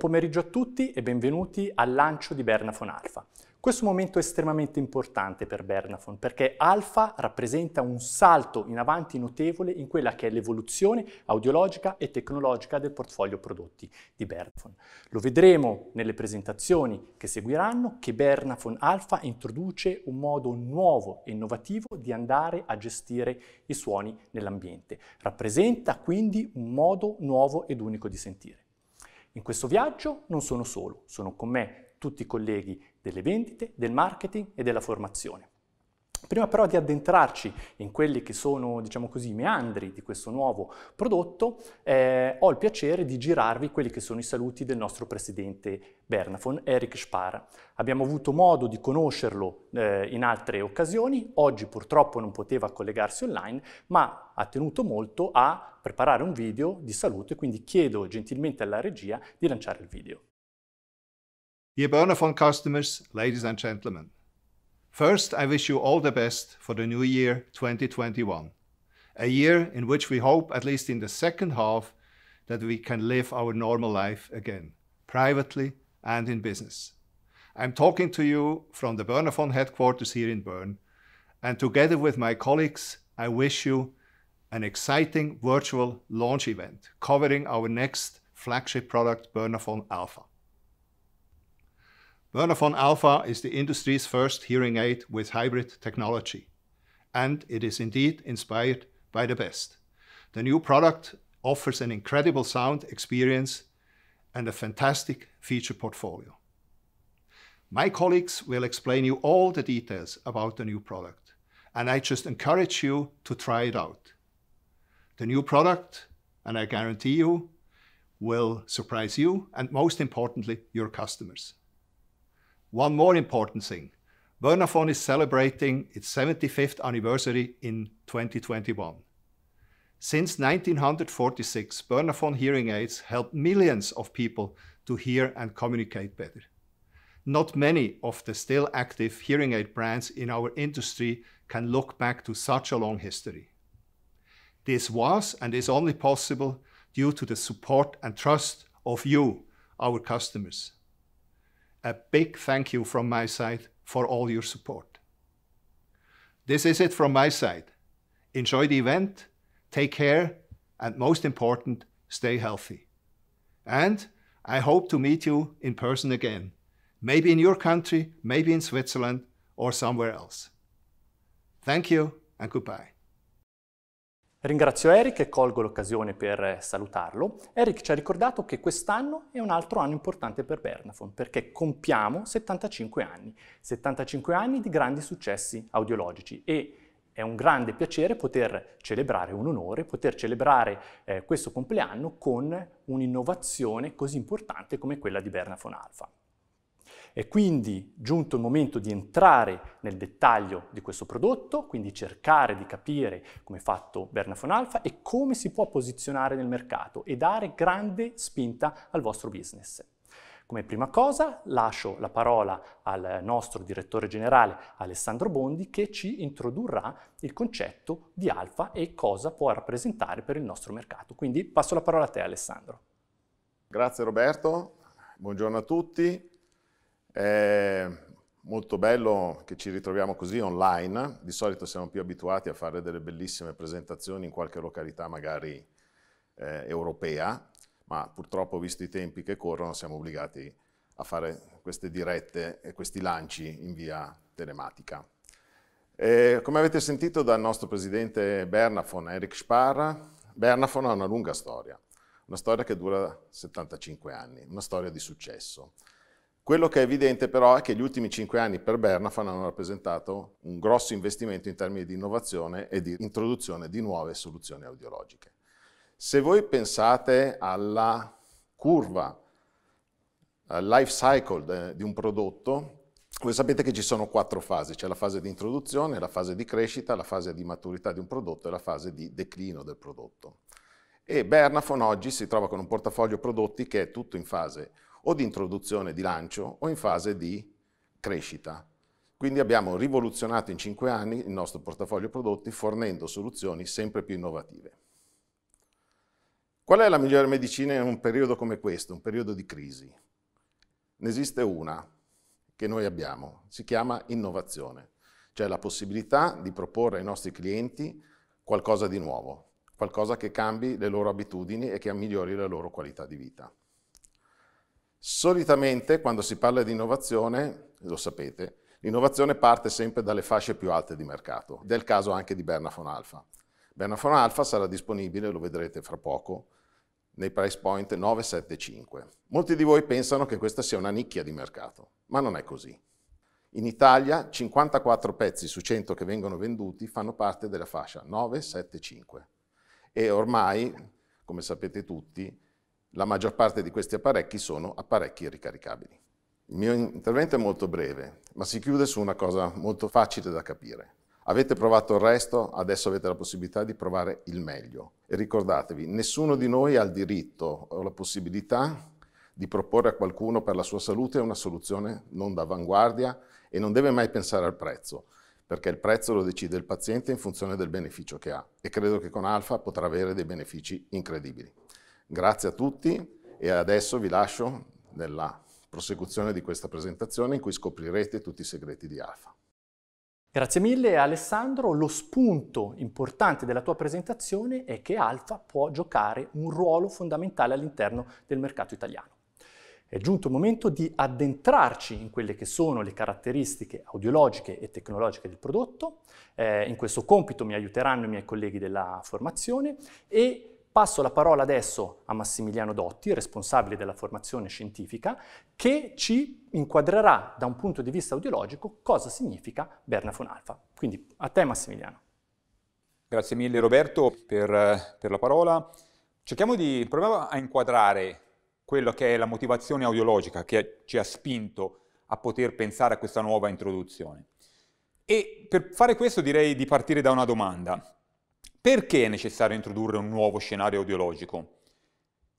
pomeriggio a tutti e benvenuti al lancio di Bernafon Alpha. Questo momento è estremamente importante per Bernafon perché Alpha rappresenta un salto in avanti notevole in quella che è l'evoluzione audiologica e tecnologica del portfolio prodotti di Bernafon. Lo vedremo nelle presentazioni che seguiranno che Bernafon Alpha introduce un modo nuovo e innovativo di andare a gestire i suoni nell'ambiente. Rappresenta quindi un modo nuovo ed unico di sentire. In questo viaggio non sono solo, sono con me tutti i colleghi delle vendite, del marketing e della formazione. Prima però di addentrarci in quelli che sono, diciamo così, i meandri di questo nuovo prodotto, eh, ho il piacere di girarvi quelli che sono i saluti del nostro presidente Bernafon, Eric Spar. Abbiamo avuto modo di conoscerlo eh, in altre occasioni, oggi purtroppo non poteva collegarsi online, ma ha tenuto molto a preparare un video di saluto e quindi chiedo gentilmente alla regia di lanciare il video. Dear Bernafon customers, ladies and gentlemen. First, I wish you all the best for the new year 2021, a year in which we hope, at least in the second half, that we can live our normal life again, privately and in business. I'm talking to you from the Bernafon headquarters here in Bern, and together with my colleagues, I wish you an exciting virtual launch event covering our next flagship product, Bernafon Alpha. Vernafon Alpha is the industry's first hearing aid with hybrid technology, and it is indeed inspired by the best. The new product offers an incredible sound experience and a fantastic feature portfolio. My colleagues will explain you all the details about the new product, and I just encourage you to try it out. The new product, and I guarantee you, will surprise you and most importantly, your customers. One more important thing, Vernaphone is celebrating its 75th anniversary in 2021. Since 1946, Vernaphone hearing aids helped millions of people to hear and communicate better. Not many of the still active hearing aid brands in our industry can look back to such a long history. This was and is only possible due to the support and trust of you, our customers a big thank you from my side for all your support. This is it from my side. Enjoy the event, take care, and most important, stay healthy. And I hope to meet you in person again, maybe in your country, maybe in Switzerland, or somewhere else. Thank you and goodbye. Ringrazio Eric e colgo l'occasione per eh, salutarlo. Eric ci ha ricordato che quest'anno è un altro anno importante per Bernafon perché compiamo 75 anni, 75 anni di grandi successi audiologici e è un grande piacere poter celebrare un onore, poter celebrare eh, questo compleanno con un'innovazione così importante come quella di Bernafon Alpha. È quindi giunto il momento di entrare nel dettaglio di questo prodotto, quindi cercare di capire come è fatto Bernafon Alpha e come si può posizionare nel mercato e dare grande spinta al vostro business. Come prima cosa lascio la parola al nostro direttore generale Alessandro Bondi che ci introdurrà il concetto di alfa e cosa può rappresentare per il nostro mercato. Quindi passo la parola a te Alessandro. Grazie Roberto, buongiorno a tutti. È molto bello che ci ritroviamo così online, di solito siamo più abituati a fare delle bellissime presentazioni in qualche località magari eh, europea, ma purtroppo visto i tempi che corrono siamo obbligati a fare queste dirette e questi lanci in via telematica. E, come avete sentito dal nostro presidente Bernafon, Eric Sparra, Bernafon ha una lunga storia, una storia che dura 75 anni, una storia di successo. Quello che è evidente però è che gli ultimi cinque anni per Bernafan hanno rappresentato un grosso investimento in termini di innovazione e di introduzione di nuove soluzioni audiologiche. Se voi pensate alla curva, al life cycle di un prodotto, voi sapete che ci sono quattro fasi, c'è la fase di introduzione, la fase di crescita, la fase di maturità di un prodotto e la fase di declino del prodotto. E Bernafon oggi si trova con un portafoglio prodotti che è tutto in fase o di introduzione di lancio o in fase di crescita. Quindi abbiamo rivoluzionato in 5 anni il nostro portafoglio prodotti fornendo soluzioni sempre più innovative. Qual è la migliore medicina in un periodo come questo, un periodo di crisi? Ne esiste una che noi abbiamo, si chiama innovazione, cioè la possibilità di proporre ai nostri clienti qualcosa di nuovo, qualcosa che cambi le loro abitudini e che migliori la loro qualità di vita. Solitamente quando si parla di innovazione, lo sapete, l'innovazione parte sempre dalle fasce più alte di mercato, del caso anche di Bernafon Alpha. Bernafon Alpha sarà disponibile, lo vedrete fra poco, nei price point 975. Molti di voi pensano che questa sia una nicchia di mercato, ma non è così. In Italia 54 pezzi su 100 che vengono venduti fanno parte della fascia 975 e ormai, come sapete tutti, la maggior parte di questi apparecchi sono apparecchi ricaricabili. Il mio intervento è molto breve, ma si chiude su una cosa molto facile da capire. Avete provato il resto, adesso avete la possibilità di provare il meglio. E ricordatevi, nessuno di noi ha il diritto o la possibilità di proporre a qualcuno per la sua salute una soluzione non d'avanguardia e non deve mai pensare al prezzo, perché il prezzo lo decide il paziente in funzione del beneficio che ha e credo che con Alfa potrà avere dei benefici incredibili. Grazie a tutti e adesso vi lascio nella prosecuzione di questa presentazione in cui scoprirete tutti i segreti di Alfa. Grazie mille Alessandro, lo spunto importante della tua presentazione è che Alfa può giocare un ruolo fondamentale all'interno del mercato italiano. È giunto il momento di addentrarci in quelle che sono le caratteristiche audiologiche e tecnologiche del prodotto. Eh, in questo compito mi aiuteranno i miei colleghi della formazione e Passo la parola adesso a Massimiliano Dotti, responsabile della formazione scientifica, che ci inquadrerà da un punto di vista audiologico cosa significa Bernafon alfa. Quindi a te Massimiliano. Grazie mille Roberto per, per la parola. Cerchiamo di provare a inquadrare quello che è la motivazione audiologica che ci ha spinto a poter pensare a questa nuova introduzione. E per fare questo direi di partire da una domanda. Perché è necessario introdurre un nuovo scenario audiologico?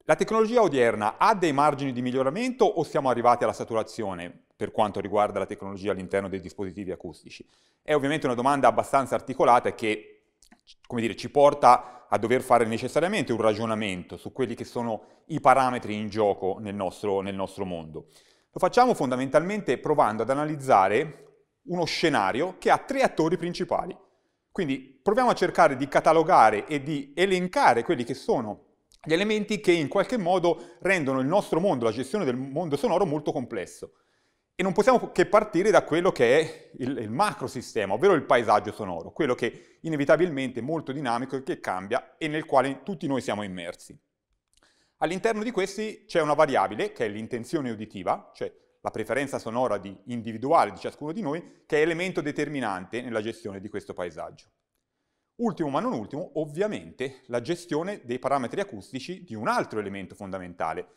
La tecnologia odierna ha dei margini di miglioramento o siamo arrivati alla saturazione per quanto riguarda la tecnologia all'interno dei dispositivi acustici? È ovviamente una domanda abbastanza articolata e che dire, ci porta a dover fare necessariamente un ragionamento su quelli che sono i parametri in gioco nel nostro, nel nostro mondo. Lo facciamo fondamentalmente provando ad analizzare uno scenario che ha tre attori principali, quindi proviamo a cercare di catalogare e di elencare quelli che sono gli elementi che in qualche modo rendono il nostro mondo, la gestione del mondo sonoro molto complesso. E non possiamo che partire da quello che è il, il macrosistema, ovvero il paesaggio sonoro, quello che inevitabilmente è molto dinamico e che cambia e nel quale tutti noi siamo immersi. All'interno di questi c'è una variabile che è l'intenzione uditiva, cioè la preferenza sonora di individuale di ciascuno di noi, che è elemento determinante nella gestione di questo paesaggio. Ultimo ma non ultimo, ovviamente, la gestione dei parametri acustici di un altro elemento fondamentale,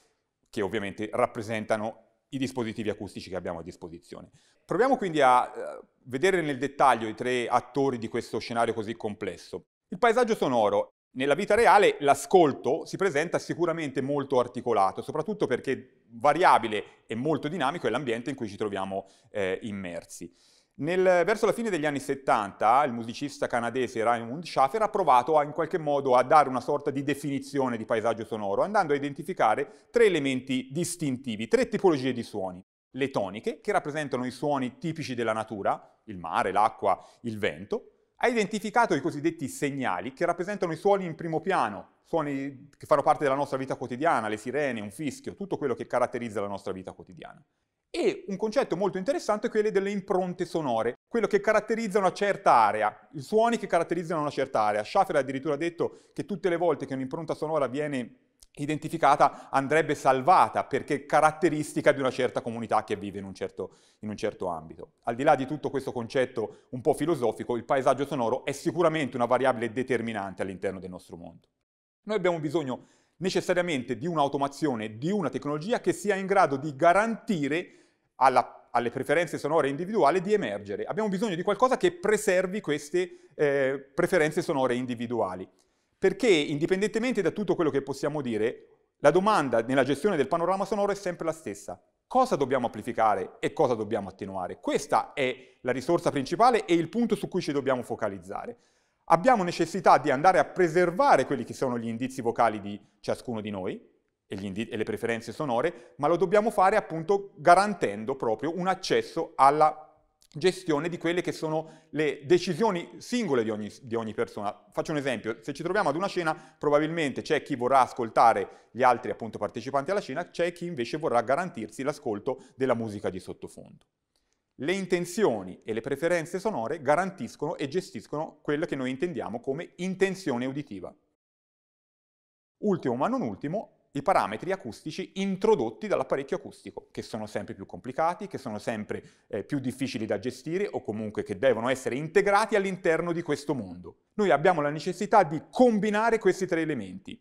che ovviamente rappresentano i dispositivi acustici che abbiamo a disposizione. Proviamo quindi a eh, vedere nel dettaglio i tre attori di questo scenario così complesso. Il paesaggio sonoro nella vita reale l'ascolto si presenta sicuramente molto articolato, soprattutto perché variabile e molto dinamico è l'ambiente in cui ci troviamo eh, immersi. Nel, verso la fine degli anni 70 il musicista canadese Raymond Schaffer ha provato a, in qualche modo a dare una sorta di definizione di paesaggio sonoro, andando a identificare tre elementi distintivi, tre tipologie di suoni. Le toniche, che rappresentano i suoni tipici della natura, il mare, l'acqua, il vento, ha identificato i cosiddetti segnali che rappresentano i suoni in primo piano, suoni che fanno parte della nostra vita quotidiana, le sirene, un fischio, tutto quello che caratterizza la nostra vita quotidiana. E un concetto molto interessante è quello delle impronte sonore, quello che caratterizza una certa area, i suoni che caratterizzano una certa area. Schaffer ha addirittura detto che tutte le volte che un'impronta sonora viene identificata andrebbe salvata perché caratteristica di una certa comunità che vive in un, certo, in un, certo, ambito. Al di là di tutto questo concetto un po' filosofico, il paesaggio sonoro è sicuramente una variabile determinante all'interno del nostro mondo. Noi abbiamo bisogno necessariamente di un'automazione, di una tecnologia che sia in grado di garantire alla, alle preferenze sonore individuali di emergere. Abbiamo bisogno di qualcosa che preservi queste eh, preferenze sonore individuali. Perché indipendentemente da tutto quello che possiamo dire, la domanda nella gestione del panorama sonoro è sempre la stessa. Cosa dobbiamo amplificare e cosa dobbiamo attenuare? Questa è la risorsa principale e il punto su cui ci dobbiamo focalizzare. Abbiamo necessità di andare a preservare quelli che sono gli indizi vocali di ciascuno di noi e, e le preferenze sonore, ma lo dobbiamo fare appunto garantendo proprio un accesso alla gestione di quelle che sono le decisioni singole di ogni, di ogni, persona. Faccio un esempio, se ci troviamo ad una cena probabilmente c'è chi vorrà ascoltare gli altri appunto, partecipanti alla cena, c'è chi invece vorrà garantirsi l'ascolto della musica di sottofondo. Le intenzioni e le preferenze sonore garantiscono e gestiscono quella che noi intendiamo come intenzione uditiva. Ultimo ma non ultimo, i parametri acustici introdotti dall'apparecchio acustico, che sono sempre più complicati, che sono sempre eh, più difficili da gestire o comunque che devono essere integrati all'interno di questo mondo. Noi abbiamo la necessità di combinare questi tre elementi.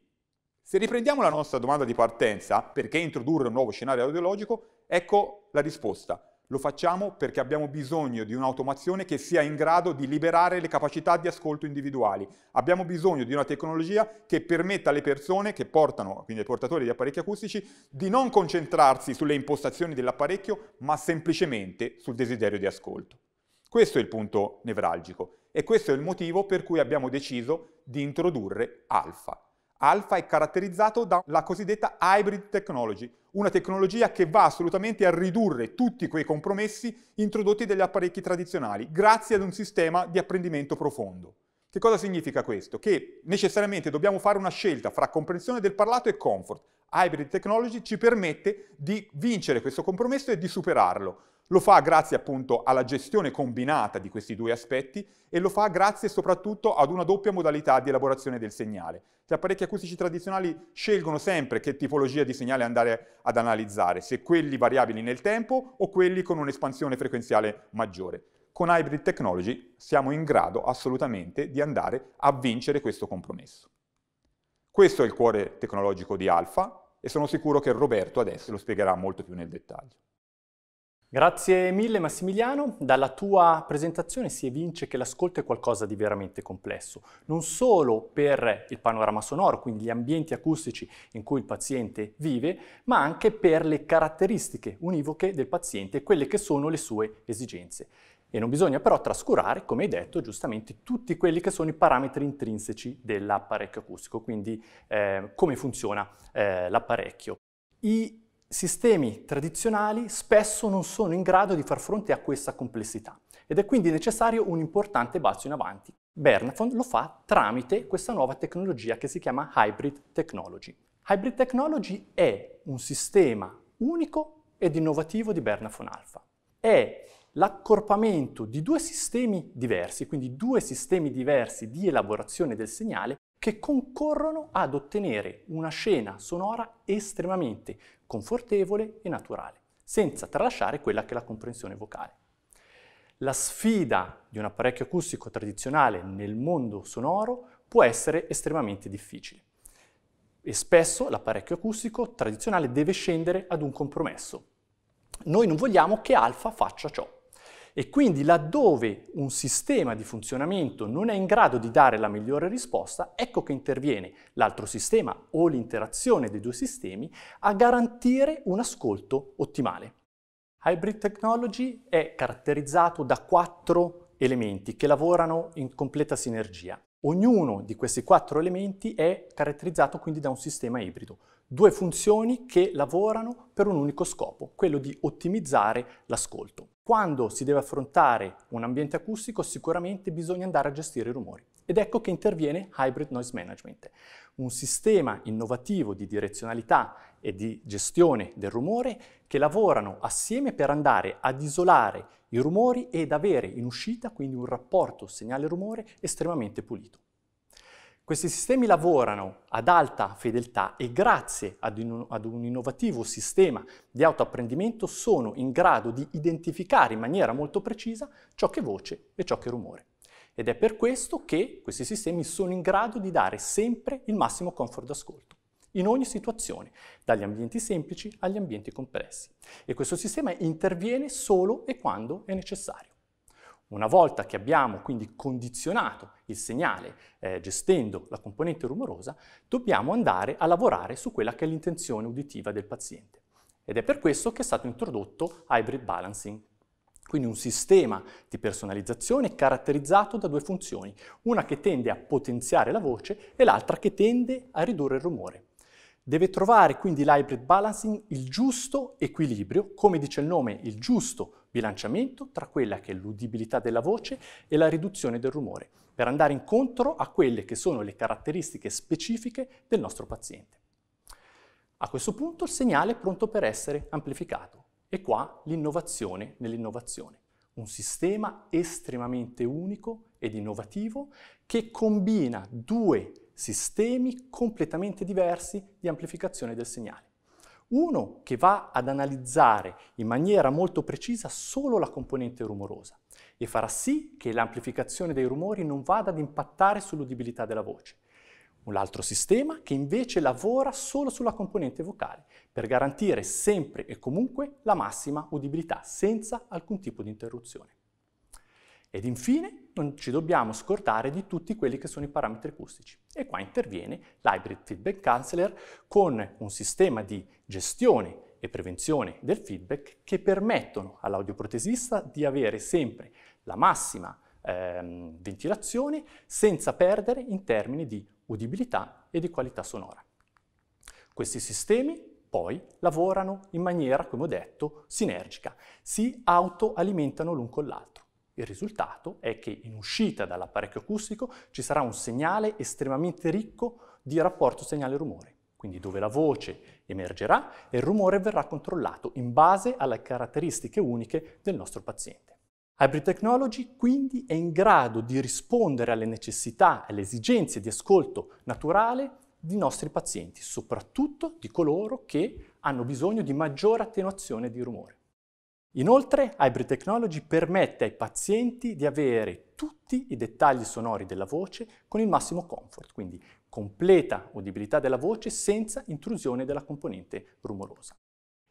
Se riprendiamo la nostra domanda di partenza, perché introdurre un nuovo scenario audiologico, ecco la risposta. Lo facciamo perché abbiamo bisogno di un'automazione che sia in grado di liberare le capacità di ascolto individuali. Abbiamo bisogno di una tecnologia che permetta alle persone che portano, quindi ai portatori di apparecchi acustici, di non concentrarsi sulle impostazioni dell'apparecchio, ma semplicemente sul desiderio di ascolto. Questo è il punto nevralgico e questo è il motivo per cui abbiamo deciso di introdurre Alfa. Alfa è caratterizzato dalla cosiddetta hybrid technology, una tecnologia che va assolutamente a ridurre tutti quei compromessi introdotti dagli apparecchi tradizionali, grazie ad un sistema di apprendimento profondo. Che cosa significa questo? Che necessariamente dobbiamo fare una scelta fra comprensione del parlato e comfort. Hybrid Technology ci permette di vincere questo compromesso e di superarlo. Lo fa grazie appunto alla gestione combinata di questi due aspetti e lo fa grazie soprattutto ad una doppia modalità di elaborazione del segnale. Gli cioè, apparecchi acustici tradizionali scelgono sempre che tipologia di segnale andare ad analizzare, se quelli variabili nel tempo o quelli con un'espansione frequenziale maggiore. Con Hybrid Technology siamo in grado assolutamente di andare a vincere questo compromesso. Questo è il cuore tecnologico di Alfa e sono sicuro che Roberto adesso lo spiegherà molto più nel dettaglio. Grazie mille Massimiliano, dalla tua presentazione si evince che l'ascolto è qualcosa di veramente complesso, non solo per il panorama sonoro, quindi gli ambienti acustici in cui il paziente vive, ma anche per le caratteristiche univoche del paziente e quelle che sono le sue esigenze. E non bisogna però trascurare, come hai detto giustamente, tutti quelli che sono i parametri intrinseci dell'apparecchio acustico, quindi eh, come funziona eh, l'apparecchio. I sistemi tradizionali spesso non sono in grado di far fronte a questa complessità ed è quindi necessario un importante balzo in avanti. Bernafon lo fa tramite questa nuova tecnologia che si chiama Hybrid Technology. Hybrid Technology è un sistema unico ed innovativo di Bernafon Alpha. È l'accorpamento di due sistemi diversi, quindi due sistemi diversi di elaborazione del segnale che concorrono ad ottenere una scena sonora estremamente confortevole e naturale, senza tralasciare quella che è la comprensione vocale. La sfida di un apparecchio acustico tradizionale nel mondo sonoro può essere estremamente difficile e spesso l'apparecchio acustico tradizionale deve scendere ad un compromesso. Noi non vogliamo che alfa faccia ciò. E quindi laddove un sistema di funzionamento non è in grado di dare la migliore risposta, ecco che interviene l'altro sistema o l'interazione dei due sistemi a garantire un ascolto ottimale. Hybrid Technology è caratterizzato da quattro elementi che lavorano in completa sinergia. Ognuno di questi quattro elementi è caratterizzato quindi da un sistema ibrido, due funzioni che lavorano per un unico scopo, quello di ottimizzare l'ascolto. Quando si deve affrontare un ambiente acustico sicuramente bisogna andare a gestire i rumori ed ecco che interviene Hybrid Noise Management, un sistema innovativo di direzionalità e di gestione del rumore che lavorano assieme per andare ad isolare i rumori ed avere in uscita quindi un rapporto segnale-rumore estremamente pulito. Questi sistemi lavorano ad alta fedeltà e grazie ad un, ad un innovativo sistema di autoapprendimento sono in grado di identificare in maniera molto precisa ciò che è voce e ciò che è rumore. Ed è per questo che questi sistemi sono in grado di dare sempre il massimo comfort d'ascolto in ogni situazione, dagli ambienti semplici agli ambienti complessi. E questo sistema interviene solo e quando è necessario. Una volta che abbiamo quindi condizionato il segnale eh, gestendo la componente rumorosa, dobbiamo andare a lavorare su quella che è l'intenzione uditiva del paziente. Ed è per questo che è stato introdotto hybrid balancing, quindi un sistema di personalizzazione caratterizzato da due funzioni, una che tende a potenziare la voce e l'altra che tende a ridurre il rumore. Deve trovare quindi l'hybrid balancing il giusto equilibrio, come dice il nome, il giusto bilanciamento tra quella che è l'udibilità della voce e la riduzione del rumore, per andare incontro a quelle che sono le caratteristiche specifiche del nostro paziente. A questo punto il segnale è pronto per essere amplificato e qua l'innovazione nell'innovazione. Un sistema estremamente unico ed innovativo che combina due sistemi completamente diversi di amplificazione del segnale. Uno che va ad analizzare in maniera molto precisa solo la componente rumorosa e farà sì che l'amplificazione dei rumori non vada ad impattare sull'udibilità della voce. Un altro sistema che invece lavora solo sulla componente vocale per garantire sempre e comunque la massima udibilità senza alcun tipo di interruzione. Ed infine non ci dobbiamo scordare di tutti quelli che sono i parametri acustici. E qua interviene l'Hybrid Feedback Counselor con un sistema di gestione e prevenzione del feedback che permettono all'audioprotesista di avere sempre la massima ehm, ventilazione senza perdere in termini di udibilità e di qualità sonora. Questi sistemi poi lavorano in maniera, come ho detto, sinergica, si autoalimentano l'un con l'altro. Il risultato è che in uscita dall'apparecchio acustico ci sarà un segnale estremamente ricco di rapporto segnale-rumore, quindi dove la voce emergerà e il rumore verrà controllato in base alle caratteristiche uniche del nostro paziente. Hybrid Technology quindi è in grado di rispondere alle necessità, e alle esigenze di ascolto naturale dei nostri pazienti, soprattutto di coloro che hanno bisogno di maggiore attenuazione di rumore. Inoltre, Hybrid Technology permette ai pazienti di avere tutti i dettagli sonori della voce con il massimo comfort, quindi completa udibilità della voce senza intrusione della componente rumorosa.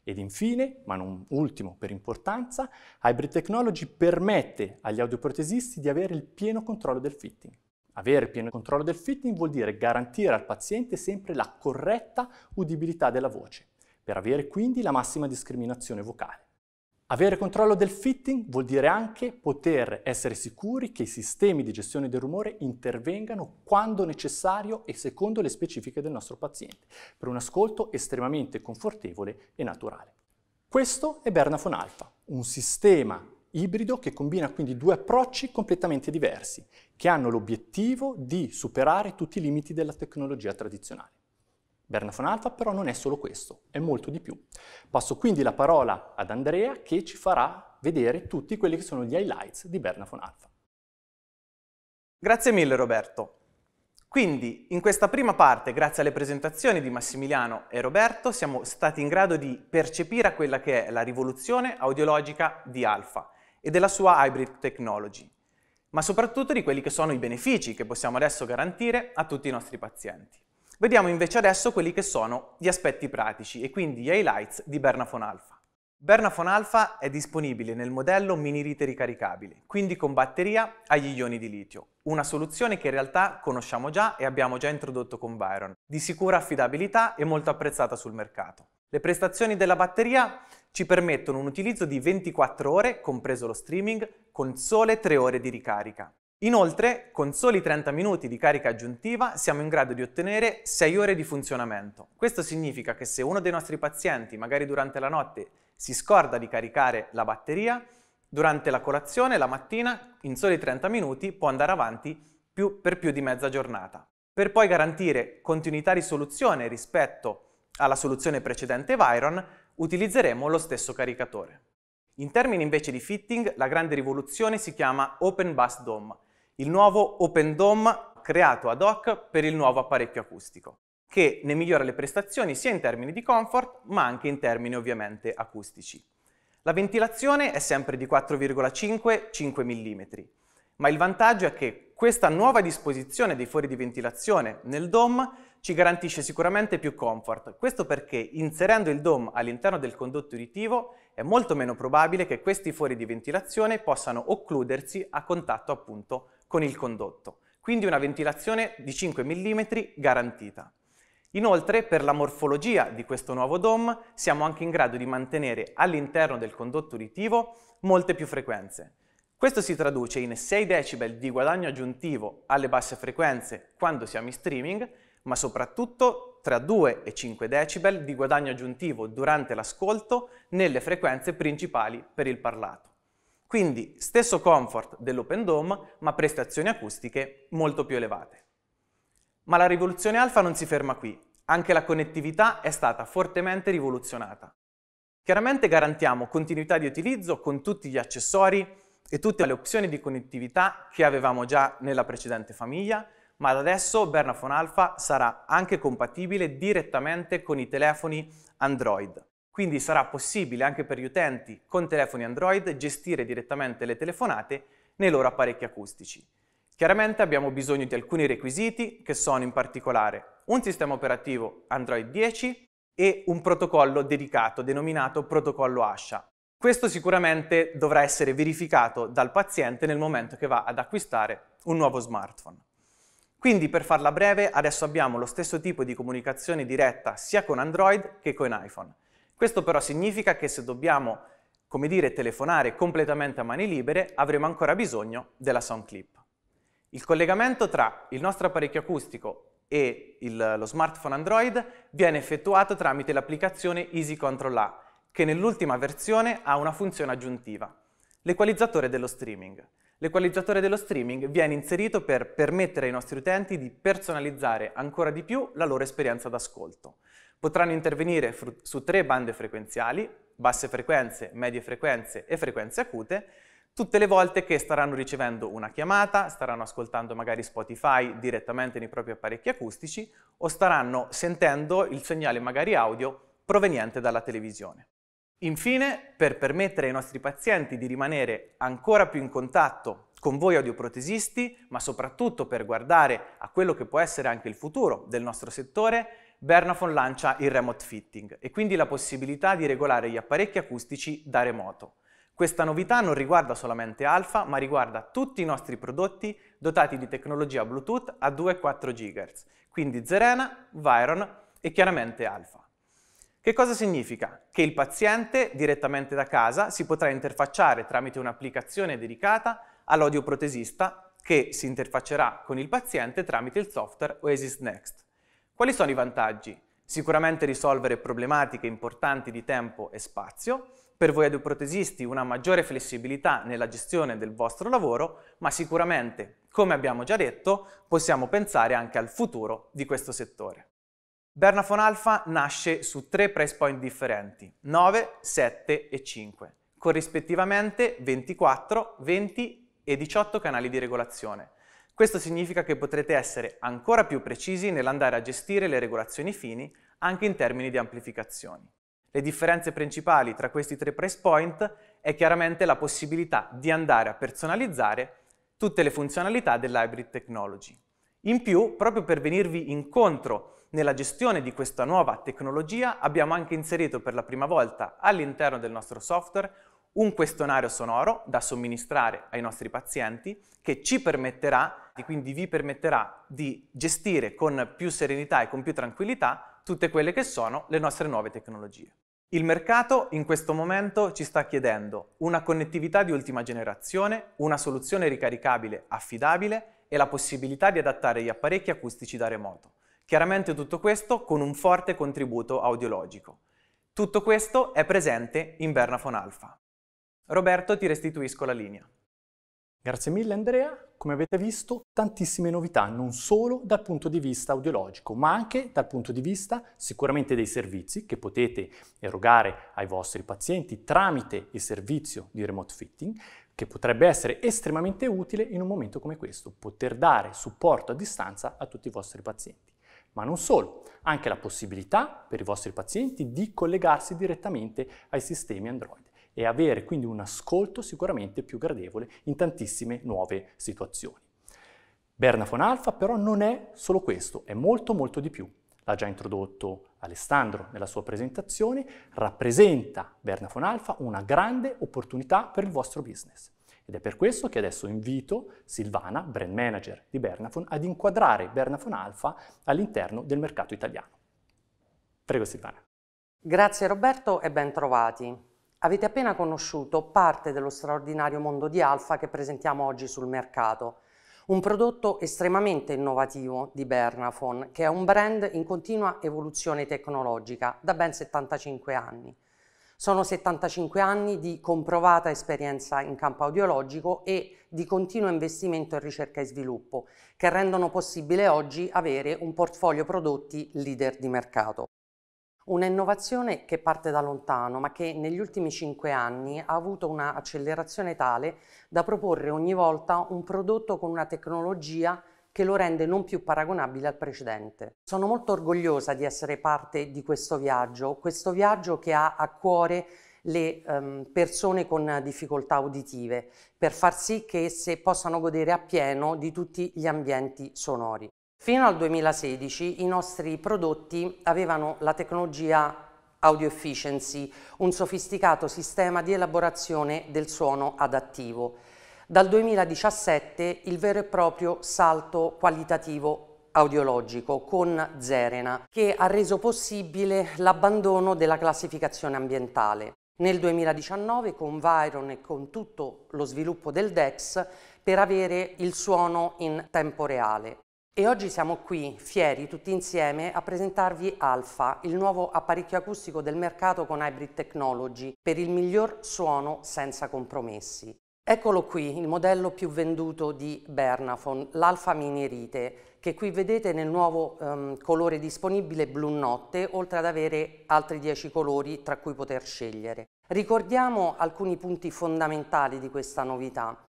Ed infine, ma non ultimo per importanza, Hybrid Technology permette agli audioprotesisti di avere il pieno controllo del fitting. Avere pieno controllo del fitting vuol dire garantire al paziente sempre la corretta udibilità della voce, per avere quindi la massima discriminazione vocale. Avere controllo del fitting vuol dire anche poter essere sicuri che i sistemi di gestione del rumore intervengano quando necessario e secondo le specifiche del nostro paziente, per un ascolto estremamente confortevole e naturale. Questo è Bernafon Alpha, un sistema ibrido che combina quindi due approcci completamente diversi, che hanno l'obiettivo di superare tutti i limiti della tecnologia tradizionale. Bernafon Alpha però non è solo questo, è molto di più. Passo quindi la parola ad Andrea che ci farà vedere tutti quelli che sono gli highlights di Bernafon Alpha. Grazie mille Roberto. Quindi, in questa prima parte, grazie alle presentazioni di Massimiliano e Roberto, siamo stati in grado di percepire quella che è la rivoluzione audiologica di Alfa e della sua hybrid technology, ma soprattutto di quelli che sono i benefici che possiamo adesso garantire a tutti i nostri pazienti. Vediamo invece adesso quelli che sono gli aspetti pratici e quindi gli highlights di Bernafon Alpha. Bernafon Alpha è disponibile nel modello mini rite ricaricabile, quindi con batteria agli ioni di litio, una soluzione che in realtà conosciamo già e abbiamo già introdotto con Byron, di sicura affidabilità e molto apprezzata sul mercato. Le prestazioni della batteria ci permettono un utilizzo di 24 ore, compreso lo streaming, con sole 3 ore di ricarica. Inoltre, con soli 30 minuti di carica aggiuntiva siamo in grado di ottenere 6 ore di funzionamento. Questo significa che se uno dei nostri pazienti, magari durante la notte, si scorda di caricare la batteria, durante la colazione, la mattina, in soli 30 minuti può andare avanti più, per più di mezza giornata. Per poi garantire continuità di soluzione rispetto alla soluzione precedente Viron, utilizzeremo lo stesso caricatore. In termini invece di fitting, la grande rivoluzione si chiama Open Bus Dome, il nuovo Open Dome creato ad hoc per il nuovo apparecchio acustico, che ne migliora le prestazioni sia in termini di comfort, ma anche in termini ovviamente acustici. La ventilazione è sempre di 4,5-5 mm, ma il vantaggio è che questa nuova disposizione dei fori di ventilazione nel DOM ci garantisce sicuramente più comfort. Questo perché inserendo il DOM all'interno del condotto uditivo è molto meno probabile che questi fori di ventilazione possano occludersi a contatto appunto con il condotto, quindi una ventilazione di 5 mm garantita. Inoltre, per la morfologia di questo nuovo DOM, siamo anche in grado di mantenere all'interno del condotto uditivo molte più frequenze. Questo si traduce in 6 decibel di guadagno aggiuntivo alle basse frequenze quando siamo in streaming, ma soprattutto tra 2 e 5 decibel di guadagno aggiuntivo durante l'ascolto nelle frequenze principali per il parlato. Quindi stesso comfort dell'open dome, ma prestazioni acustiche molto più elevate. Ma la rivoluzione alfa non si ferma qui, anche la connettività è stata fortemente rivoluzionata. Chiaramente garantiamo continuità di utilizzo con tutti gli accessori e tutte le opzioni di connettività che avevamo già nella precedente famiglia, ma adesso Bernafone Alpha sarà anche compatibile direttamente con i telefoni Android. Quindi sarà possibile anche per gli utenti con telefoni Android gestire direttamente le telefonate nei loro apparecchi acustici. Chiaramente abbiamo bisogno di alcuni requisiti che sono in particolare un sistema operativo Android 10 e un protocollo dedicato denominato protocollo ASHA. Questo sicuramente dovrà essere verificato dal paziente nel momento che va ad acquistare un nuovo smartphone. Quindi per farla breve adesso abbiamo lo stesso tipo di comunicazione diretta sia con Android che con iPhone. Questo però significa che se dobbiamo, come dire, telefonare completamente a mani libere, avremo ancora bisogno della sound clip. Il collegamento tra il nostro apparecchio acustico e il, lo smartphone Android viene effettuato tramite l'applicazione Easy Control A, che nell'ultima versione ha una funzione aggiuntiva, l'equalizzatore dello streaming. L'equalizzatore dello streaming viene inserito per permettere ai nostri utenti di personalizzare ancora di più la loro esperienza d'ascolto. Potranno intervenire su tre bande frequenziali, basse frequenze, medie frequenze e frequenze acute, tutte le volte che staranno ricevendo una chiamata, staranno ascoltando magari Spotify direttamente nei propri apparecchi acustici o staranno sentendo il segnale magari audio proveniente dalla televisione. Infine, per permettere ai nostri pazienti di rimanere ancora più in contatto con voi audioprotesisti, ma soprattutto per guardare a quello che può essere anche il futuro del nostro settore, Bernafon lancia il remote fitting e quindi la possibilità di regolare gli apparecchi acustici da remoto. Questa novità non riguarda solamente Alfa, ma riguarda tutti i nostri prodotti dotati di tecnologia Bluetooth a 2,4 GHz, quindi Zerena, Viron e chiaramente Alfa. Che cosa significa? Che il paziente direttamente da casa si potrà interfacciare tramite un'applicazione dedicata all'audioprotesista che si interfaccerà con il paziente tramite il software Oasis Next. Quali sono i vantaggi? Sicuramente risolvere problematiche importanti di tempo e spazio, per voi audioprotesisti una maggiore flessibilità nella gestione del vostro lavoro, ma sicuramente, come abbiamo già detto, possiamo pensare anche al futuro di questo settore. Bernafon Alpha nasce su tre price point differenti, 9, 7 e 5, con rispettivamente 24, 20 e 18 canali di regolazione, questo significa che potrete essere ancora più precisi nell'andare a gestire le regolazioni fini anche in termini di amplificazioni. Le differenze principali tra questi tre price point è chiaramente la possibilità di andare a personalizzare tutte le funzionalità dell'hybrid technology. In più, proprio per venirvi incontro nella gestione di questa nuova tecnologia, abbiamo anche inserito per la prima volta all'interno del nostro software un questionario sonoro da somministrare ai nostri pazienti che ci permetterà e quindi vi permetterà di gestire con più serenità e con più tranquillità tutte quelle che sono le nostre nuove tecnologie. Il mercato in questo momento ci sta chiedendo una connettività di ultima generazione, una soluzione ricaricabile affidabile e la possibilità di adattare gli apparecchi acustici da remoto. Chiaramente tutto questo con un forte contributo audiologico. Tutto questo è presente in Bernafon Alpha. Roberto, ti restituisco la linea. Grazie mille Andrea, come avete visto tantissime novità non solo dal punto di vista audiologico ma anche dal punto di vista sicuramente dei servizi che potete erogare ai vostri pazienti tramite il servizio di remote fitting che potrebbe essere estremamente utile in un momento come questo, poter dare supporto a distanza a tutti i vostri pazienti. Ma non solo, anche la possibilità per i vostri pazienti di collegarsi direttamente ai sistemi Android e avere quindi un ascolto sicuramente più gradevole in tantissime nuove situazioni. Berna Alpha però non è solo questo, è molto molto di più. L'ha già introdotto Alessandro nella sua presentazione, rappresenta Berna Alpha una grande opportunità per il vostro business. Ed è per questo che adesso invito Silvana, brand manager di Bernafon, ad inquadrare Bernafon Alpha all'interno del mercato italiano. Prego Silvana. Grazie Roberto e ben trovati. Avete appena conosciuto parte dello straordinario mondo di Alfa che presentiamo oggi sul mercato. Un prodotto estremamente innovativo di Bernafon, che è un brand in continua evoluzione tecnologica da ben 75 anni. Sono 75 anni di comprovata esperienza in campo audiologico e di continuo investimento in ricerca e sviluppo, che rendono possibile oggi avere un portfolio prodotti leader di mercato. Una innovazione che parte da lontano, ma che negli ultimi cinque anni ha avuto una accelerazione tale da proporre ogni volta un prodotto con una tecnologia che lo rende non più paragonabile al precedente. Sono molto orgogliosa di essere parte di questo viaggio, questo viaggio che ha a cuore le ehm, persone con difficoltà uditive per far sì che esse possano godere appieno di tutti gli ambienti sonori. Fino al 2016 i nostri prodotti avevano la tecnologia Audio Efficiency, un sofisticato sistema di elaborazione del suono adattivo. Dal 2017 il vero e proprio salto qualitativo audiologico con Zerena, che ha reso possibile l'abbandono della classificazione ambientale. Nel 2019 con Viron e con tutto lo sviluppo del DEX per avere il suono in tempo reale. E oggi siamo qui, fieri, tutti insieme, a presentarvi Alfa, il nuovo apparecchio acustico del mercato con Hybrid Technology, per il miglior suono senza compromessi. Eccolo qui, il modello più venduto di Bernafon, l'Alfa Mini Rite, che qui vedete nel nuovo um, colore disponibile blu notte, oltre ad avere altri 10 colori tra cui poter scegliere. Ricordiamo alcuni punti fondamentali di questa novità.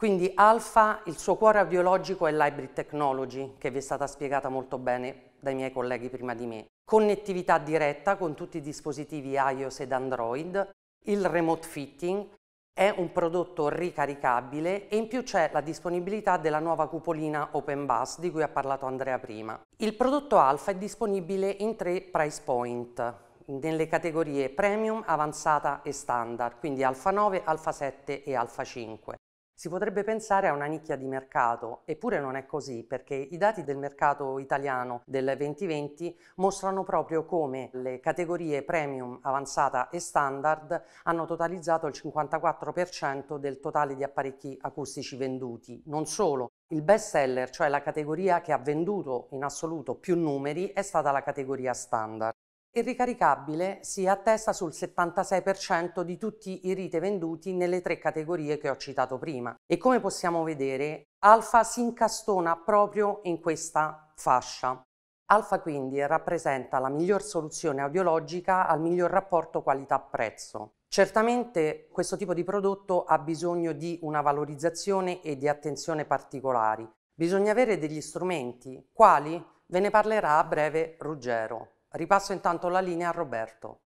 Quindi Alfa, il suo cuore biologico è l'hybrid technology, che vi è stata spiegata molto bene dai miei colleghi prima di me. Connettività diretta con tutti i dispositivi iOS ed Android, il remote fitting, è un prodotto ricaricabile e in più c'è la disponibilità della nuova cupolina Open Bus di cui ha parlato Andrea prima. Il prodotto Alfa è disponibile in tre price point nelle categorie premium, avanzata e standard, quindi Alfa 9, Alfa 7 e Alfa 5. Si potrebbe pensare a una nicchia di mercato, eppure non è così, perché i dati del mercato italiano del 2020 mostrano proprio come le categorie premium, avanzata e standard hanno totalizzato il 54% del totale di apparecchi acustici venduti. Non solo, il best seller, cioè la categoria che ha venduto in assoluto più numeri, è stata la categoria standard. Il ricaricabile si attesta sul 76% di tutti i rite venduti nelle tre categorie che ho citato prima e come possiamo vedere Alfa si incastona proprio in questa fascia. Alfa quindi rappresenta la miglior soluzione audiologica al miglior rapporto qualità-prezzo. Certamente questo tipo di prodotto ha bisogno di una valorizzazione e di attenzione particolari. Bisogna avere degli strumenti, quali? Ve ne parlerà a breve Ruggero. Ripasso intanto la linea a Roberto.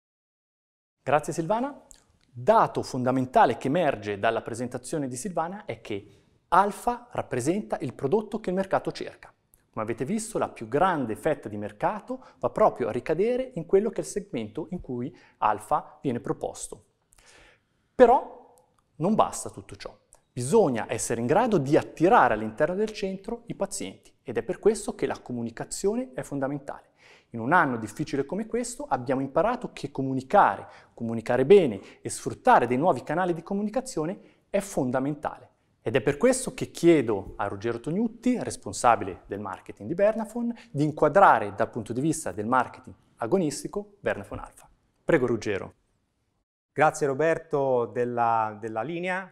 Grazie Silvana. Dato fondamentale che emerge dalla presentazione di Silvana è che alfa rappresenta il prodotto che il mercato cerca. Come avete visto, la più grande fetta di mercato va proprio a ricadere in quello che è il segmento in cui alfa viene proposto. Però non basta tutto ciò. Bisogna essere in grado di attirare all'interno del centro i pazienti ed è per questo che la comunicazione è fondamentale. In un anno difficile come questo abbiamo imparato che comunicare, comunicare bene e sfruttare dei nuovi canali di comunicazione è fondamentale. Ed è per questo che chiedo a Ruggero Tognutti, responsabile del marketing di Bernafon, di inquadrare dal punto di vista del marketing agonistico Bernafon Alfa. Prego Ruggero. Grazie Roberto della, della linea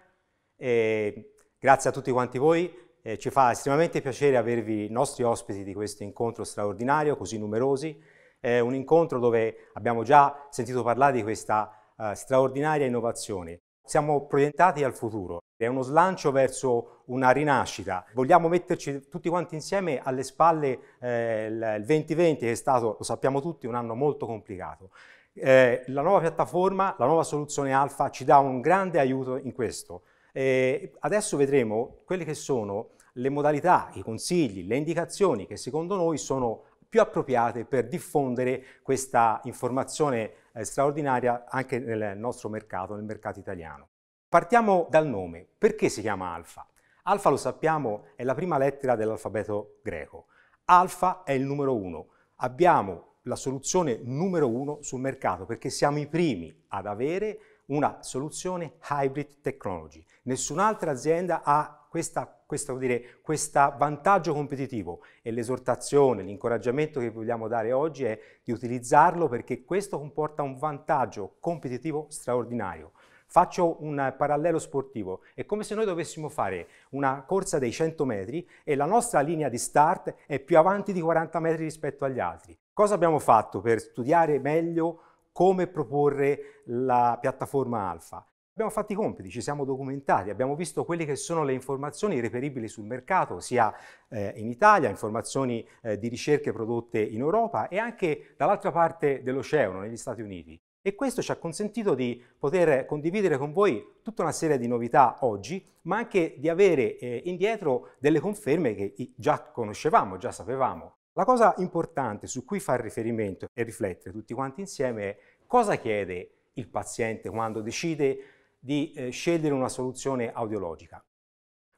e grazie a tutti quanti voi eh, ci fa estremamente piacere avervi i nostri ospiti di questo incontro straordinario, così numerosi. È un incontro dove abbiamo già sentito parlare di questa eh, straordinaria innovazione. Siamo proiettati al futuro, è uno slancio verso una rinascita. Vogliamo metterci tutti quanti insieme alle spalle eh, il 2020 che è stato, lo sappiamo tutti, un anno molto complicato. Eh, la nuova piattaforma, la nuova soluzione Alfa ci dà un grande aiuto in questo. Eh, adesso vedremo quelli che sono le modalità, i consigli, le indicazioni che secondo noi sono più appropriate per diffondere questa informazione eh, straordinaria anche nel nostro mercato, nel mercato italiano. Partiamo dal nome. Perché si chiama Alfa? Alfa lo sappiamo è la prima lettera dell'alfabeto greco. Alfa è il numero uno. Abbiamo la soluzione numero uno sul mercato perché siamo i primi ad avere una soluzione hybrid technology. Nessun'altra azienda ha questa questo vuol dire questo vantaggio competitivo e l'esortazione, l'incoraggiamento che vogliamo dare oggi è di utilizzarlo perché questo comporta un vantaggio competitivo straordinario. Faccio un parallelo sportivo, è come se noi dovessimo fare una corsa dei 100 metri e la nostra linea di start è più avanti di 40 metri rispetto agli altri. Cosa abbiamo fatto per studiare meglio come proporre la piattaforma alfa? Abbiamo fatto i compiti, ci siamo documentati, abbiamo visto quelle che sono le informazioni reperibili sul mercato, sia eh, in Italia, informazioni eh, di ricerche prodotte in Europa e anche dall'altra parte dell'oceano, negli Stati Uniti. E questo ci ha consentito di poter condividere con voi tutta una serie di novità oggi, ma anche di avere eh, indietro delle conferme che già conoscevamo, già sapevamo. La cosa importante su cui fare riferimento e riflettere tutti quanti insieme è cosa chiede il paziente quando decide di eh, scegliere una soluzione audiologica.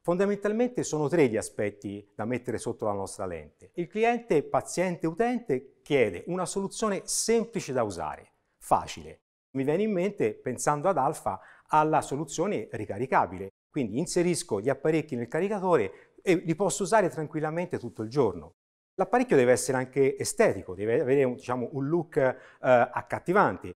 Fondamentalmente sono tre gli aspetti da mettere sotto la nostra lente. Il cliente, paziente, utente chiede una soluzione semplice da usare, facile. Mi viene in mente, pensando ad Alfa, alla soluzione ricaricabile. Quindi inserisco gli apparecchi nel caricatore e li posso usare tranquillamente tutto il giorno. L'apparecchio deve essere anche estetico, deve avere diciamo, un look eh, accattivante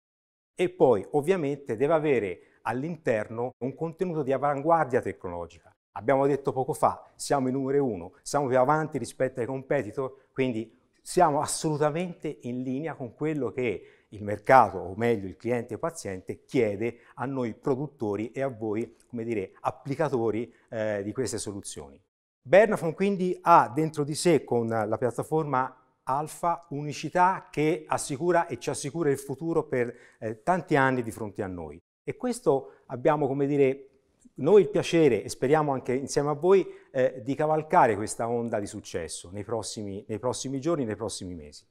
e poi ovviamente deve avere all'interno un contenuto di avanguardia tecnologica. Abbiamo detto poco fa, siamo i numero uno, siamo più avanti rispetto ai competitor, quindi siamo assolutamente in linea con quello che il mercato, o meglio il cliente e il paziente, chiede a noi produttori e a voi, come dire, applicatori eh, di queste soluzioni. Bernafon quindi ha dentro di sé con la piattaforma Alfa unicità che assicura e ci assicura il futuro per eh, tanti anni di fronte a noi. E questo abbiamo, come dire, noi il piacere, e speriamo anche insieme a voi, eh, di cavalcare questa onda di successo nei prossimi, nei prossimi giorni, nei prossimi mesi.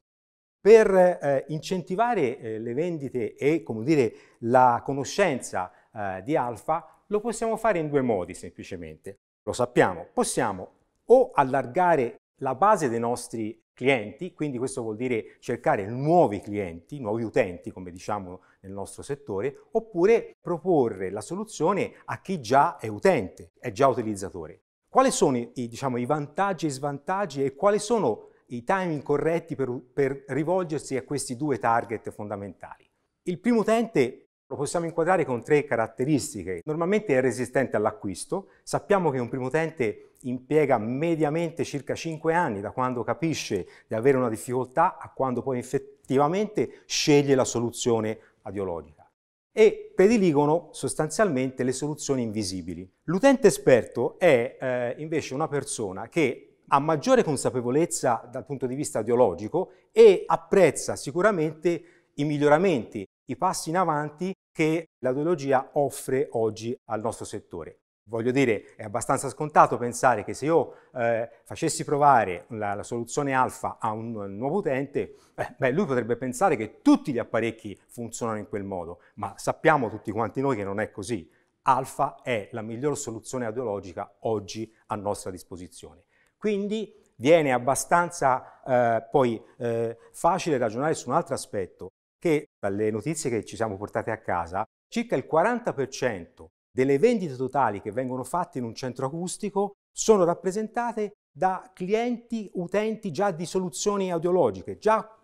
Per eh, incentivare eh, le vendite e, come dire, la conoscenza eh, di Alfa, lo possiamo fare in due modi semplicemente. Lo sappiamo, possiamo o allargare la base dei nostri clienti, quindi questo vuol dire cercare nuovi clienti, nuovi utenti, come diciamo nel nostro settore, oppure proporre la soluzione a chi già è utente, è già utilizzatore. Quali sono i, diciamo, i vantaggi e svantaggi e quali sono i timing corretti per, per rivolgersi a questi due target fondamentali? Il primo utente lo possiamo inquadrare con tre caratteristiche. Normalmente è resistente all'acquisto, sappiamo che un primo utente impiega mediamente circa 5 anni da quando capisce di avere una difficoltà a quando poi effettivamente sceglie la soluzione adiologica. E prediligono sostanzialmente le soluzioni invisibili. L'utente esperto è eh, invece una persona che ha maggiore consapevolezza dal punto di vista ideologico e apprezza sicuramente i miglioramenti i passi in avanti che la teologia offre oggi al nostro settore. Voglio dire, è abbastanza scontato pensare che se io eh, facessi provare la, la, soluzione alfa a un, un nuovo utente, eh, beh, lui potrebbe pensare che tutti gli apparecchi funzionano in quel modo, ma sappiamo tutti quanti noi che non è così. Alfa è la miglior soluzione audiologica oggi a nostra disposizione. Quindi viene abbastanza eh, poi eh, facile ragionare su un altro aspetto, che dalle notizie che ci siamo portate a casa, circa il 40% delle vendite totali che vengono fatte in un centro acustico sono rappresentate da clienti, utenti già di soluzioni audiologiche, già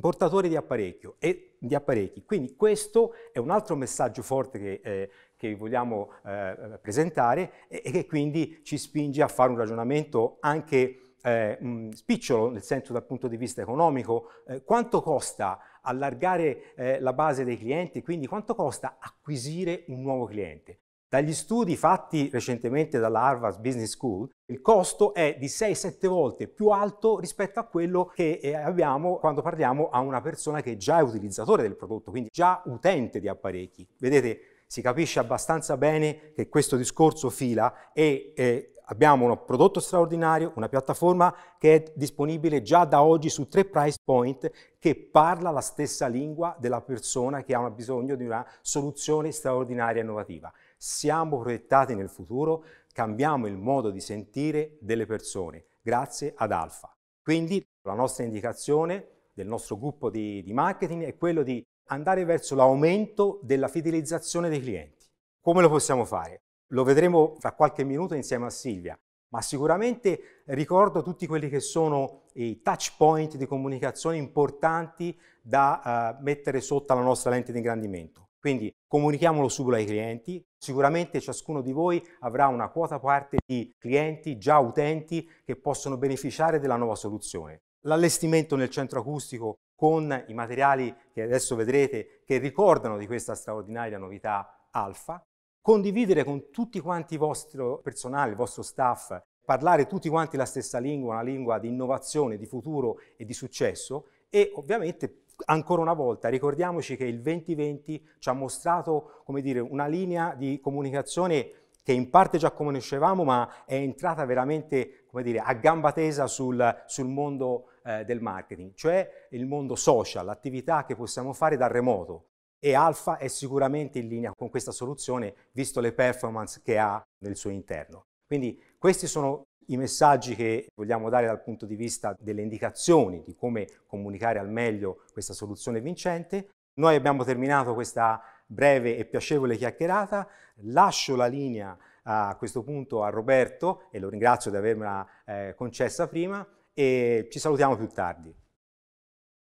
portatori di, apparecchio e di apparecchi. Quindi questo è un altro messaggio forte che, eh, che vogliamo eh, presentare e, e che quindi ci spinge a fare un ragionamento anche eh, mh, spicciolo, nel senso dal punto di vista economico, eh, quanto costa allargare eh, la base dei clienti, quindi quanto costa acquisire un nuovo cliente. Dagli studi fatti recentemente dalla Harvard Business School, il costo è di 6-7 volte più alto rispetto a quello che eh, abbiamo quando parliamo a una persona che è già utilizzatore del prodotto, quindi già utente di apparecchi. Vedete, si capisce abbastanza bene che questo discorso fila e eh, Abbiamo un prodotto straordinario, una piattaforma che è disponibile già da oggi su tre price point che parla la stessa lingua della persona che ha bisogno di una soluzione straordinaria e innovativa. Siamo proiettati nel futuro, cambiamo il modo di sentire delle persone grazie ad Alfa. Quindi la nostra indicazione del nostro gruppo di, di marketing è quello di andare verso l'aumento della fidelizzazione dei clienti. Come lo possiamo fare? Lo vedremo fra qualche minuto insieme a Silvia, ma sicuramente ricordo tutti quelli che sono i touch point di comunicazione importanti da uh, mettere sotto la nostra lente di ingrandimento. Quindi comunichiamolo subito ai clienti, sicuramente ciascuno di voi avrà una quota parte di clienti già utenti che possono beneficiare della nuova soluzione. L'allestimento nel centro acustico con i materiali che adesso vedrete che ricordano di questa straordinaria novità alfa, condividere con tutti quanti il vostro personale, il vostro staff, parlare tutti quanti la stessa lingua, una lingua di innovazione, di futuro e di successo e ovviamente ancora una volta ricordiamoci che il 2020 ci ha mostrato dire, una linea di comunicazione che in parte già conoscevamo ma è entrata veramente dire, a gamba tesa sul, sul mondo eh, del marketing, cioè il mondo social, l'attività che possiamo fare da remoto e Alfa è sicuramente in linea con questa soluzione, visto le performance che ha nel suo interno. Quindi questi sono i messaggi che vogliamo dare dal punto di vista delle indicazioni di come comunicare al meglio questa soluzione vincente. Noi abbiamo terminato questa breve e piacevole chiacchierata, lascio la linea a questo punto a Roberto e lo ringrazio di avermela eh, concessa prima e ci salutiamo più tardi.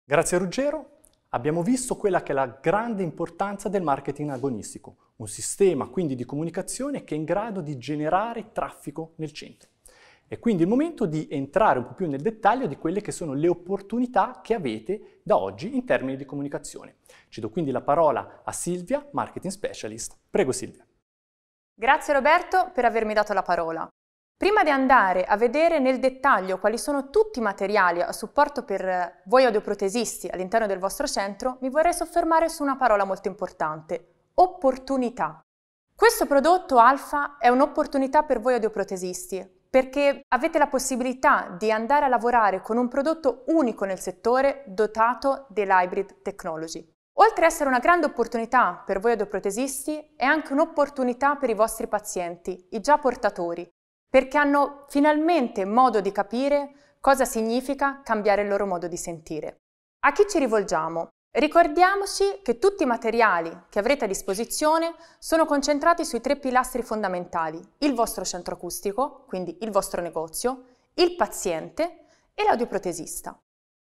Grazie Ruggero, Abbiamo visto quella che è la grande importanza del marketing agonistico, un sistema quindi di comunicazione che è in grado di generare traffico nel centro. È quindi il momento di entrare un po' più nel dettaglio di quelle che sono le opportunità che avete da oggi in termini di comunicazione. Cedo quindi la parola a Silvia, Marketing Specialist. Prego Silvia. Grazie Roberto per avermi dato la parola. Prima di andare a vedere nel dettaglio quali sono tutti i materiali a supporto per voi audioprotesisti all'interno del vostro centro, mi vorrei soffermare su una parola molto importante, opportunità. Questo prodotto Alfa è un'opportunità per voi audioprotesisti perché avete la possibilità di andare a lavorare con un prodotto unico nel settore dotato dell'hybrid technology. Oltre ad essere una grande opportunità per voi audioprotesisti, è anche un'opportunità per i vostri pazienti, i già portatori, perché hanno finalmente modo di capire cosa significa cambiare il loro modo di sentire. A chi ci rivolgiamo? Ricordiamoci che tutti i materiali che avrete a disposizione sono concentrati sui tre pilastri fondamentali, il vostro centro acustico, quindi il vostro negozio, il paziente e l'audioprotesista.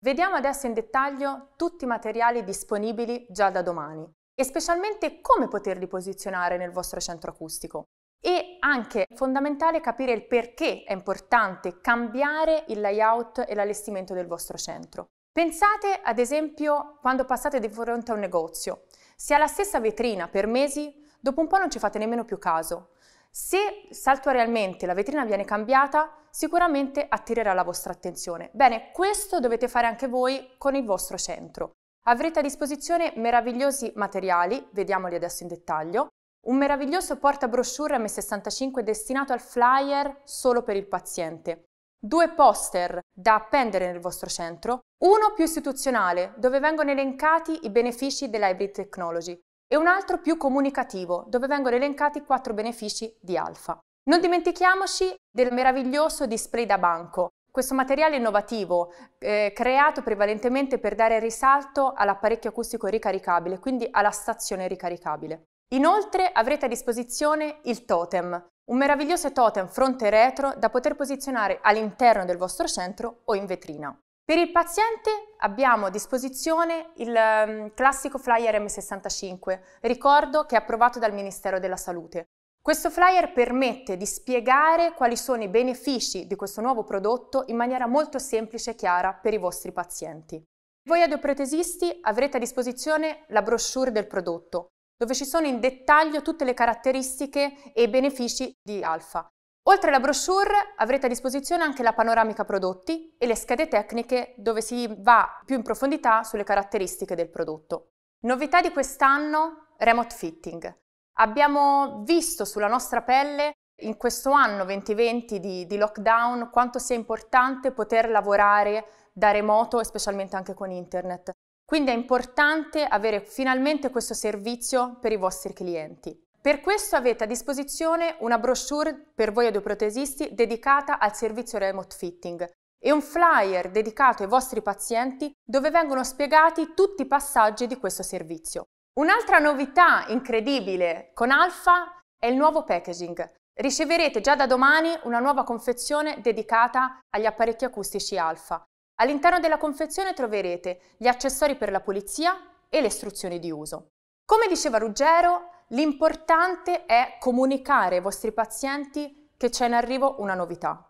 Vediamo adesso in dettaglio tutti i materiali disponibili già da domani e specialmente come poterli posizionare nel vostro centro acustico. E anche fondamentale capire il perché è importante cambiare il layout e l'allestimento del vostro centro. Pensate ad esempio quando passate di fronte a un negozio. Se ha la stessa vetrina per mesi, dopo un po' non ci fate nemmeno più caso. Se saltuariamente la vetrina viene cambiata, sicuramente attirerà la vostra attenzione. Bene, questo dovete fare anche voi con il vostro centro. Avrete a disposizione meravigliosi materiali, vediamoli adesso in dettaglio, un meraviglioso portabrochure M65 destinato al flyer solo per il paziente. Due poster da appendere nel vostro centro, uno più istituzionale, dove vengono elencati i benefici dell'hybrid technology, e un altro più comunicativo, dove vengono elencati i quattro benefici di Alfa. Non dimentichiamoci del meraviglioso display da banco, questo materiale innovativo, eh, creato prevalentemente per dare risalto all'apparecchio acustico ricaricabile, quindi alla stazione ricaricabile. Inoltre avrete a disposizione il totem, un meraviglioso totem fronte e retro da poter posizionare all'interno del vostro centro o in vetrina. Per il paziente abbiamo a disposizione il ehm, classico flyer M65, ricordo che è approvato dal Ministero della Salute. Questo flyer permette di spiegare quali sono i benefici di questo nuovo prodotto in maniera molto semplice e chiara per i vostri pazienti. Voi audioprotesisti avrete a disposizione la brochure del prodotto, dove ci sono in dettaglio tutte le caratteristiche e i benefici di Alfa. Oltre alla brochure avrete a disposizione anche la panoramica prodotti e le schede tecniche dove si va più in profondità sulle caratteristiche del prodotto. Novità di quest'anno, remote fitting. Abbiamo visto sulla nostra pelle in questo anno 2020 di, di, lockdown quanto sia importante poter lavorare da remoto e specialmente anche con internet. Quindi è importante avere finalmente questo servizio per i vostri clienti. Per questo avete a disposizione una brochure per voi audioprotesisti dedicata al servizio remote fitting e un flyer dedicato ai vostri pazienti dove vengono spiegati tutti i passaggi di questo servizio. Un'altra novità incredibile con Alfa è il nuovo packaging. Riceverete già da domani una nuova confezione dedicata agli apparecchi acustici Alfa All'interno della confezione troverete gli accessori per la pulizia e le istruzioni di uso. Come diceva Ruggero, l'importante è comunicare ai vostri pazienti che c'è in arrivo una novità.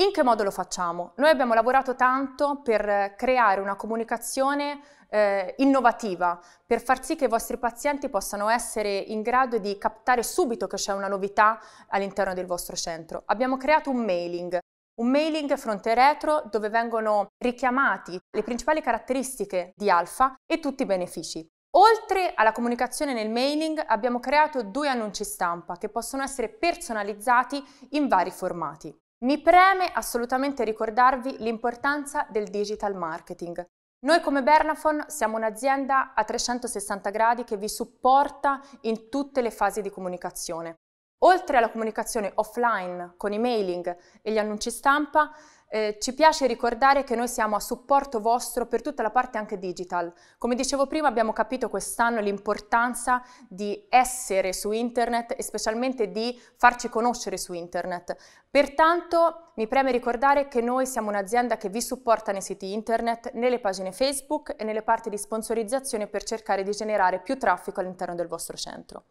In che modo lo facciamo? Noi abbiamo lavorato tanto per creare una comunicazione eh, innovativa, per far sì che i vostri pazienti possano essere in grado di captare subito che c'è una novità all'interno del vostro centro. Abbiamo creato un mailing un mailing fronte e retro dove vengono richiamati le principali caratteristiche di Alfa e tutti i benefici. Oltre alla comunicazione nel mailing abbiamo creato due annunci stampa che possono essere personalizzati in vari formati. Mi preme assolutamente ricordarvi l'importanza del digital marketing. Noi come Bernafon siamo un'azienda a 360 gradi che vi supporta in tutte le fasi di comunicazione. Oltre alla comunicazione offline con i mailing e gli annunci stampa, eh, ci piace ricordare che noi siamo a supporto vostro per tutta la parte anche digital. Come dicevo prima abbiamo capito quest'anno l'importanza di essere su internet e specialmente di farci conoscere su internet. Pertanto mi preme ricordare che noi siamo un'azienda che vi supporta nei siti internet, nelle pagine Facebook e nelle parti di sponsorizzazione per cercare di generare più traffico all'interno del vostro centro.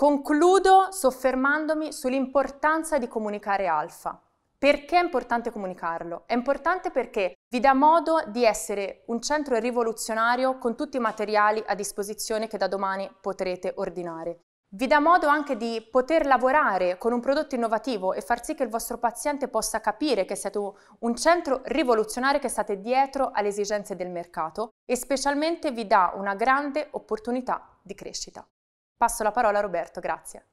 Concludo soffermandomi sull'importanza di comunicare alfa. Perché è importante comunicarlo? È importante perché vi dà modo di essere un centro rivoluzionario con tutti i materiali a disposizione che da domani potrete ordinare. Vi dà modo anche di poter lavorare con un prodotto innovativo e far sì che il vostro paziente possa capire che siete un centro rivoluzionario che state dietro alle esigenze del mercato e specialmente vi dà una grande opportunità di crescita. Passo la parola a Roberto, grazie.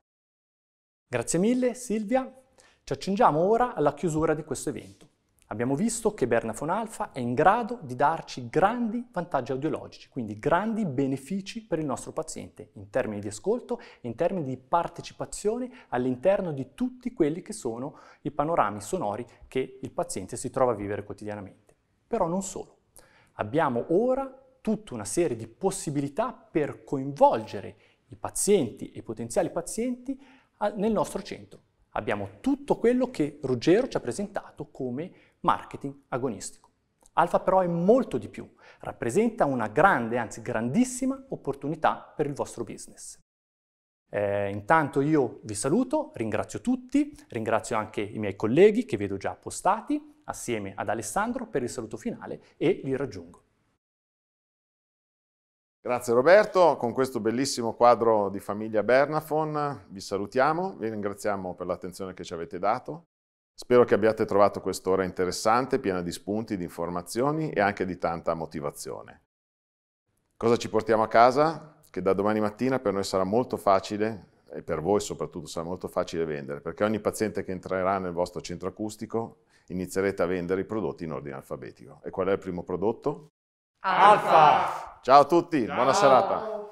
Grazie mille Silvia. Ci accingiamo ora alla chiusura di questo evento. Abbiamo visto che Bernafon Alfa è in grado di darci grandi vantaggi audiologici, quindi grandi benefici per il nostro paziente in termini di ascolto e in termini di partecipazione all'interno di tutti quelli che sono i panorami sonori che il paziente si trova a vivere quotidianamente. Però non solo. Abbiamo ora tutta una serie di possibilità per coinvolgere i pazienti e i potenziali pazienti nel nostro centro. Abbiamo tutto quello che Ruggero ci ha presentato come marketing agonistico. Alfa però è molto di più, rappresenta una grande, anzi grandissima opportunità per il vostro business. Eh, intanto io vi saluto, ringrazio tutti, ringrazio anche i miei colleghi che vedo già postati assieme ad Alessandro per il saluto finale e vi raggiungo. Grazie Roberto, con questo bellissimo quadro di famiglia Bernafon vi salutiamo, vi ringraziamo per l'attenzione che ci avete dato. Spero che abbiate trovato quest'ora interessante, piena di spunti, di informazioni e anche di tanta motivazione. Cosa ci portiamo a casa? Che da domani mattina per noi sarà molto facile, e per voi soprattutto sarà molto facile vendere, perché ogni paziente che entrerà nel vostro centro acustico inizierete a vendere i prodotti in ordine alfabetico. E qual è il primo prodotto? Alfa. Ciao a tutti, Ciao. buona serata.